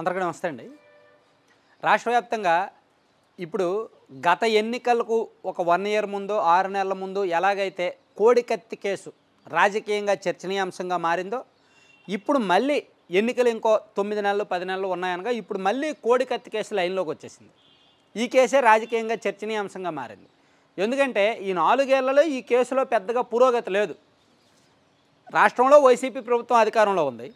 అందరికీ నమస్తే అండి రాష్ట్ర వ్యాప్తంగా ఇప్పుడు గత ఎన్నికలకు ఒక వన్ ఇయర్ ముందు ఆరు నెలల ముందు ఎలాగైతే కోడికత్తి కేసు రాజకీయంగా చర్చనీయాంశంగా మారిందో ఇప్పుడు మళ్ళీ ఎన్నికలు ఇంకో తొమ్మిది నెలలు పది నెలలు ఉన్నాయనగా ఇప్పుడు మళ్ళీ కోడికత్తి కేసు లైన్లోకి వచ్చేసింది ఈ కేసే రాజకీయంగా చర్చనీయాంశంగా మారింది ఎందుకంటే ఈ నాలుగేళ్లలో ఈ కేసులో పెద్దగా పురోగతి లేదు రాష్ట్రంలో వైసీపీ ప్రభుత్వం అధికారంలో ఉంది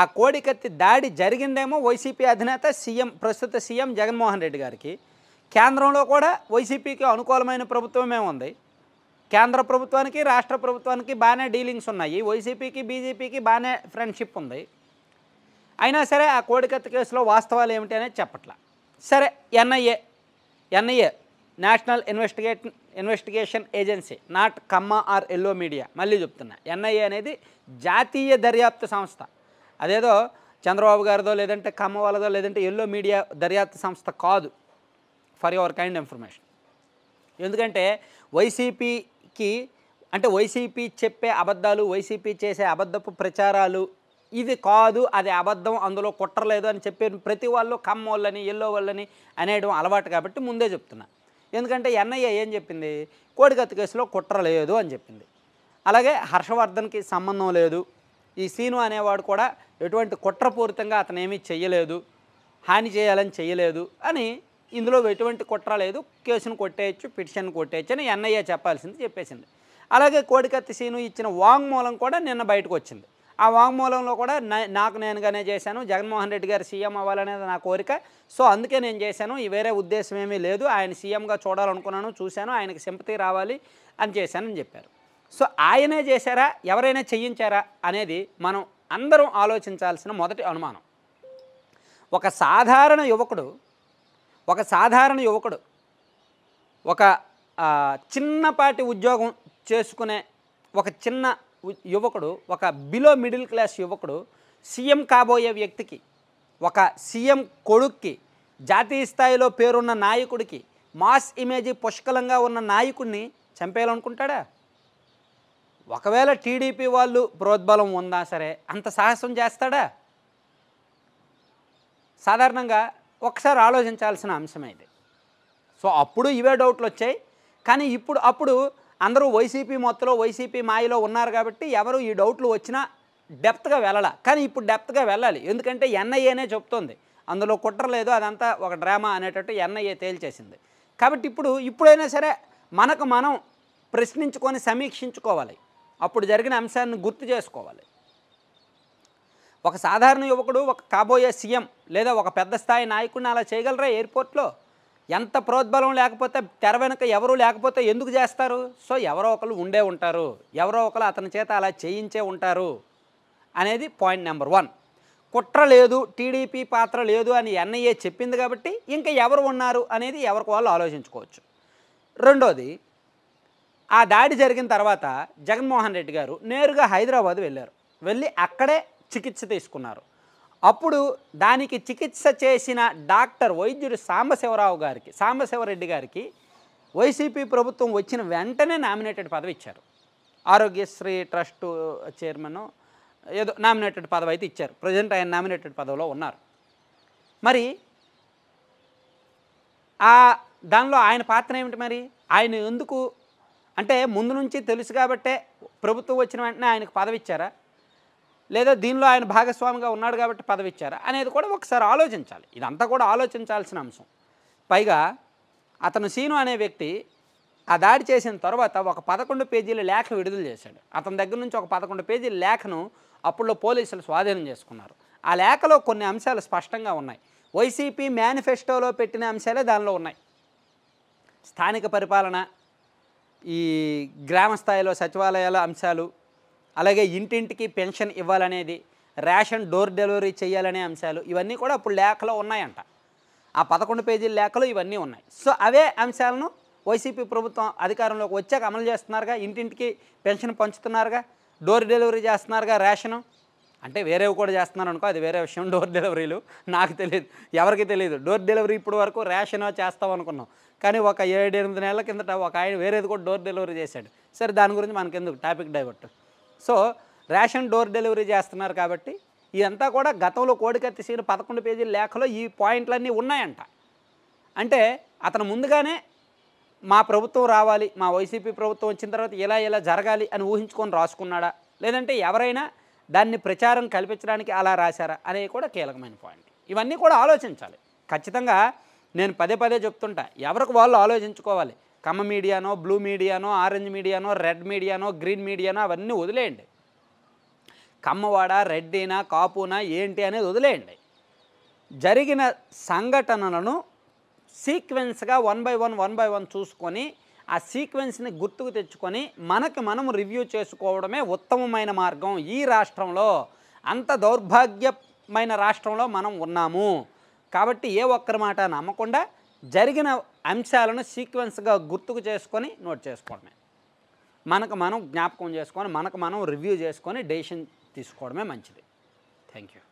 ఆ కోడికత్తి దాడి జరిగిందేమో వైసీపీ అధినేత సీఎం ప్రస్తుత సీఎం జగన్మోహన్ రెడ్డి గారికి కేంద్రంలో కూడా వైసీపీకి అనుకూలమైన ప్రభుత్వమే ఉంది కేంద్ర ప్రభుత్వానికి రాష్ట్ర ప్రభుత్వానికి బాగానే డీలింగ్స్ ఉన్నాయి వైసీపీకి బీజేపీకి బాగానే ఫ్రెండ్షిప్ ఉంది అయినా సరే ఆ కోడికత్తి కేసులో వాస్తవాలు ఏమిటి అనేది చెప్పట్లా సరే NIA NIA national investigate investigation agency not Kamma or yellow media మళ్ళీ చెప్తున్నా ఎన్ఐఏ అనేది జాతీయ దర్యాప్తు సంస్థ అదేదో చంద్రబాబు గారిదో లేదంటే కమ్మ వాళ్ళదో లేదంటే ఎల్లో మీడియా దర్యాప్తు సంస్థ కాదు ఫర్ యువర్ కైండ్ ఇన్ఫర్మేషన్ ఎందుకంటే వైసీపీకి అంటే వైసీపీ చెప్పే అబద్ధాలు వైసీపీ చేసే అబద్ధపు ప్రచారాలు ఇది కాదు అది అబద్ధం అందులో కుట్రలేదు అని చెప్పే ప్రతి వాళ్ళు కమ్మ వాళ్ళని ఎల్లో వాళ్ళని అనేయడం అలవాటు కాబట్టి ముందే చెప్తున్నా ఎందుకంటే ఎన్ఐఏ ఏం చెప్పింది కోడికత్తి కేసులో కుట్ర లేదు అని చెప్పింది అలాగే హర్షవర్ధన్కి సంబంధం లేదు ఈ సీను అనేవాడు కూడా ఎటువంటి కుట్రపూరితంగా అతను ఏమీ చెయ్యలేదు హాని చేయాలని చెయ్యలేదు అని ఇందులో ఎటువంటి కుట్ర లేదు కేసును కొట్టేయచ్చు పిటిషన్ కొట్టేయచ్చు అని ఎన్ఐఏ చెప్పాల్సింది చెప్పేసింది అలాగే కోడికత్తి సీను ఇచ్చిన వాంగ్మూలం కూడా నిన్న బయటకు వచ్చింది ఆ వాంగ్మూలంలో కూడా నాకు నేనుగానే చేశాను జగన్మోహన్ రెడ్డి గారు సీఎం అవ్వాలనేది నా కోరిక సో అందుకే నేను చేశాను ఈ వేరే ఉద్దేశం ఏమీ లేదు ఆయన సీఎంగా చూడాలనుకున్నాను చూశాను ఆయనకి సింపతి రావాలి అని చేశానని చెప్పారు సో ఆయనే చేశారా ఎవరైనా చేయించారా అనేది మనం అందరం ఆలోచించాల్సిన మొదటి అనుమానం ఒక సాధారణ యువకుడు ఒక సాధారణ యువకుడు ఒక చిన్నపాటి ఉద్యోగం చేసుకునే ఒక చిన్న యువకుడు ఒక బిలో మిడిల్ క్లాస్ యువకుడు సీఎం కాబోయే వ్యక్తికి ఒక సీఎం కొడుక్కి జాతీయ స్థాయిలో పేరున్న నాయకుడికి మాస్ ఇమేజీ పుష్కలంగా ఉన్న నాయకుడిని చంపేయాలనుకుంటాడా ఒకవేళ టీడీపీ వాళ్ళు ప్రోద్బలం ఉందా సరే అంత సాహసం చేస్తాడా సాధారణంగా ఒకసారి ఆలోచించాల్సిన అంశం ఇది సో అప్పుడు ఇవే డౌట్లు వచ్చాయి కానీ ఇప్పుడు అప్పుడు అందరూ వైసీపీ మొత్తంలో వైసీపీ మాయలో ఉన్నారు కాబట్టి ఎవరు ఈ డౌట్లు వచ్చినా డెప్త్గా వెళ్ళాల కానీ ఇప్పుడు డెప్త్గా వెళ్ళాలి ఎందుకంటే ఎన్ఐఏనే చెప్తోంది అందులో లేదు అదంతా ఒక డ్రామా అనేటట్టు ఎన్ఐఏ తేల్చేసింది కాబట్టి ఇప్పుడు ఇప్పుడైనా సరే మనకు మనం ప్రశ్నించుకొని సమీక్షించుకోవాలి అప్పుడు జరిగిన అంశాన్ని గుర్తు చేసుకోవాలి ఒక సాధారణ యువకుడు ఒక కాబోయే సీఎం లేదా ఒక పెద్ద స్థాయి నాయకుడిని అలా చేయగలరా ఎయిర్పోర్ట్లో ఎంత ప్రోద్బలం లేకపోతే తెర వెనుక ఎవరు లేకపోతే ఎందుకు చేస్తారు సో ఎవరో ఒకరు ఉండే ఉంటారు ఎవరో ఒకరు అతని చేత అలా చేయించే ఉంటారు అనేది పాయింట్ నెంబర్ వన్ కుట్ర లేదు టీడీపీ పాత్ర లేదు అని ఎన్ఐఏ చెప్పింది కాబట్టి ఇంకా ఎవరు ఉన్నారు అనేది ఎవరికి వాళ్ళు ఆలోచించుకోవచ్చు రెండోది ఆ దాడి జరిగిన తర్వాత జగన్మోహన్ రెడ్డి గారు నేరుగా హైదరాబాద్ వెళ్ళారు వెళ్ళి అక్కడే చికిత్స తీసుకున్నారు అప్పుడు దానికి చికిత్స చేసిన డాక్టర్ వైద్యుడు సాంబశివరావు గారికి సాంబశివరెడ్డి గారికి వైసీపీ ప్రభుత్వం వచ్చిన వెంటనే నామినేటెడ్ పదవి ఇచ్చారు ఆరోగ్యశ్రీ ట్రస్టు చైర్మన్ ఏదో నామినేటెడ్ పదవి అయితే ఇచ్చారు ప్రజెంట్ ఆయన నామినేటెడ్ పదవిలో ఉన్నారు మరి ఆ దానిలో ఆయన పాత్ర ఏమిటి మరి ఆయన ఎందుకు అంటే ముందు నుంచి తెలుసు కాబట్టే ప్రభుత్వం వచ్చిన వెంటనే ఆయనకు పదవి ఇచ్చారా లేదా దీనిలో ఆయన భాగస్వామిగా ఉన్నాడు కాబట్టి పదవి ఇచ్చారా అనేది కూడా ఒకసారి ఆలోచించాలి ఇదంతా కూడా ఆలోచించాల్సిన అంశం పైగా అతను సీను అనే వ్యక్తి ఆ దాడి చేసిన తర్వాత ఒక పదకొండు పేజీల లేఖ విడుదల చేశాడు అతని దగ్గర నుంచి ఒక పదకొండు పేజీల లేఖను అప్పుడులో పోలీసులు స్వాధీనం చేసుకున్నారు ఆ లేఖలో కొన్ని అంశాలు స్పష్టంగా ఉన్నాయి వైసీపీ మేనిఫెస్టోలో పెట్టిన అంశాలే దానిలో ఉన్నాయి స్థానిక పరిపాలన ఈ గ్రామ స్థాయిలో సచివాలయాల అంశాలు అలాగే ఇంటింటికి పెన్షన్ ఇవ్వాలనేది రేషన్ డోర్ డెలివరీ చేయాలనే అంశాలు ఇవన్నీ కూడా ఇప్పుడు లేఖలో ఉన్నాయంట ఆ పదకొండు పేజీల లేఖలు ఇవన్నీ ఉన్నాయి సో అవే అంశాలను వైసీపీ ప్రభుత్వం అధికారంలోకి వచ్చాక అమలు చేస్తున్నారుగా ఇంటింటికి పెన్షన్ పంచుతున్నారుగా డోర్ డెలివరీ చేస్తున్నారుగా రేషను అంటే వేరేవి కూడా చేస్తున్నారు అనుకో అది వేరే విషయం డోర్ డెలివరీలు నాకు తెలియదు ఎవరికి తెలియదు డోర్ డెలివరీ ఇప్పుడు వరకు రేషన్ చేస్తాం అనుకున్నాం కానీ ఒక ఏడు ఎనిమిది నెలల కిందట ఒక ఆయన వేరేది కూడా డోర్ డెలివరీ చేశాడు సరే దాని గురించి మనకి ఎందుకు topic divert so ration door delivery చేస్తున్నారు కాబట్టి ఇదంతా కూడా గతంలో కోడికత్తి సీన్ పదకొండు పేజీల లేఖలో ఈ పాయింట్లన్నీ ఉన్నాయంట అంటే అతను ముందుగానే మా ప్రభుత్వం రావాలి మా వైసీపీ ప్రభుత్వం వచ్చిన తర్వాత ఇలా ఇలా జరగాలి అని ఊహించుకొని రాసుకున్నాడా లేదంటే ఎవరైనా దాన్ని ప్రచారం కల్పించడానికి అలా రాశారా అనేది కూడా కీలకమైన పాయింట్ ఇవన్నీ కూడా ఆలోచించాలి ఖచ్చితంగా నేను పదే పదే చెప్తుంటా ఎవరికి వాళ్ళు ఆలోచించుకోవాలి కమ్మ మీడియానో బ్లూ మీడియానో ఆరెంజ్ మీడియానో రెడ్ మీడియానో గ్రీన్ మీడియానో అవన్నీ వదిలేయండి కమ్మవాడ రెడ్డీనా కాపునా ఏంటి అనేది వదిలేయండి జరిగిన సంఘటనలను సీక్వెన్స్గా one by one one by one చూసుకొని ఆ సీక్వెన్స్ని గుర్తుకు తెచ్చుకొని మనకు మనం రివ్యూ చేసుకోవడమే ఉత్తమమైన మార్గం ఈ రాష్ట్రంలో అంత దౌర్భాగ్యమైన రాష్ట్రంలో మనం ఉన్నాము కాబట్టి ఏ ఒక్కరి మాట నమ్మకుండా జరిగిన అంశాలను సీక్వెన్స్గా గుర్తుకు చేసుకొని నోట్ చేసుకోవడమే మనకు మనం జ్ఞాపకం చేసుకొని మనకు మనం రివ్యూ చేసుకొని డెసిషన్ తీసుకోవడమే మంచిది థ్యాంక్ యూ